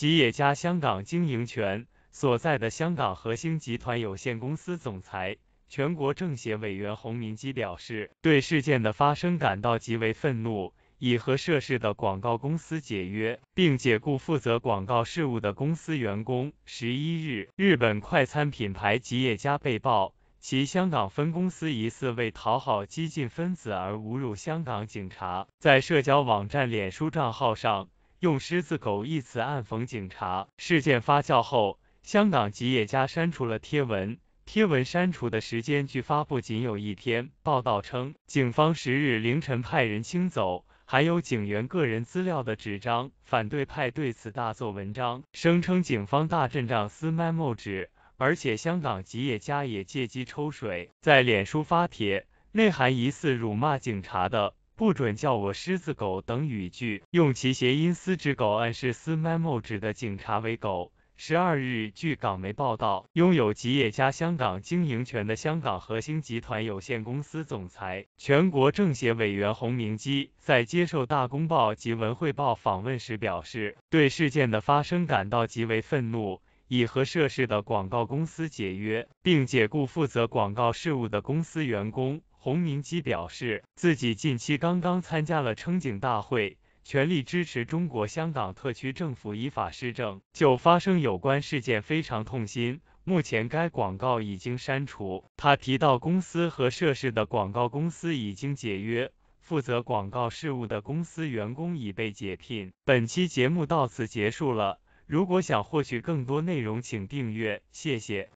吉野家香港经营权所在的香港核兴集团有限公司总裁、全国政协委员洪明基表示，对事件的发生感到极为愤怒，已和涉事的广告公司解约，并解雇负责广告事务的公司员工。十一日，日本快餐品牌吉野家被曝其香港分公司疑似为讨好激进分子而侮辱香港警察，在社交网站脸书账号上。用“狮子狗”一词暗讽警察。事件发酵后，香港吉野家删除了贴文，贴文删除的时间距发布仅有一天。报道称，警方十日凌晨派人清走含有警员个人资料的纸张，反对派对此大做文章，声称警方大阵仗撕卖 o 纸，而且香港吉野家也借机抽水，在脸书发帖，内含疑似辱骂警察的。不准叫我“狮子狗”等语句，用其谐音“狮子狗”暗示“斯 memo” 指的警察为狗。十二日，据港媒报道，拥有吉野家香港经营权的香港核心集团有限公司总裁、全国政协委员洪明基在接受《大公报》及《文汇报》访问时表示，对事件的发生感到极为愤怒，已和涉事的广告公司解约，并解雇负责广告事务的公司员工。洪明基表示，自己近期刚刚参加了撑警大会，全力支持中国香港特区政府依法施政。就发生有关事件非常痛心，目前该广告已经删除。他提到，公司和涉事的广告公司已经解约，负责广告事务的公司员工已被解聘。本期节目到此结束了，如果想获取更多内容，请订阅，谢谢。